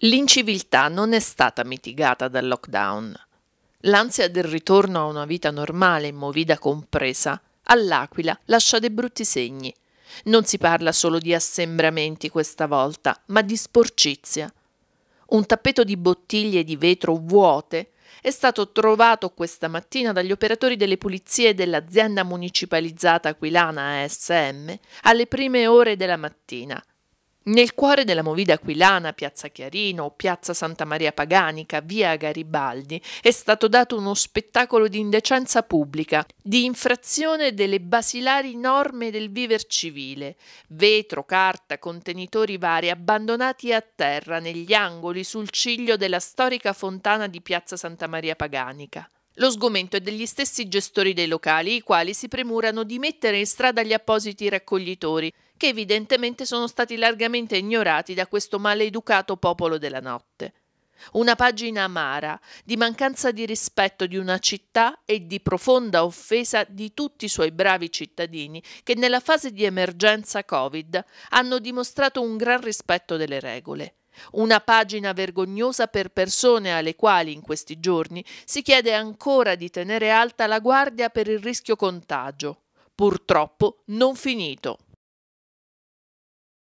L'inciviltà non è stata mitigata dal lockdown. L'ansia del ritorno a una vita normale, movida compresa, all'Aquila lascia dei brutti segni. Non si parla solo di assembramenti questa volta, ma di sporcizia. Un tappeto di bottiglie di vetro vuote è stato trovato questa mattina dagli operatori delle pulizie dell'azienda municipalizzata aquilana ASM alle prime ore della mattina – nel cuore della Movida Aquilana, Piazza Chiarino o Piazza Santa Maria Paganica, via Garibaldi, è stato dato uno spettacolo di indecenza pubblica, di infrazione delle basilari norme del viver civile. Vetro, carta, contenitori vari abbandonati a terra negli angoli sul ciglio della storica fontana di Piazza Santa Maria Paganica. Lo sgomento è degli stessi gestori dei locali, i quali si premurano di mettere in strada gli appositi raccoglitori che evidentemente sono stati largamente ignorati da questo maleducato popolo della notte. Una pagina amara, di mancanza di rispetto di una città e di profonda offesa di tutti i suoi bravi cittadini che nella fase di emergenza Covid hanno dimostrato un gran rispetto delle regole. Una pagina vergognosa per persone alle quali in questi giorni si chiede ancora di tenere alta la guardia per il rischio contagio, purtroppo non finito.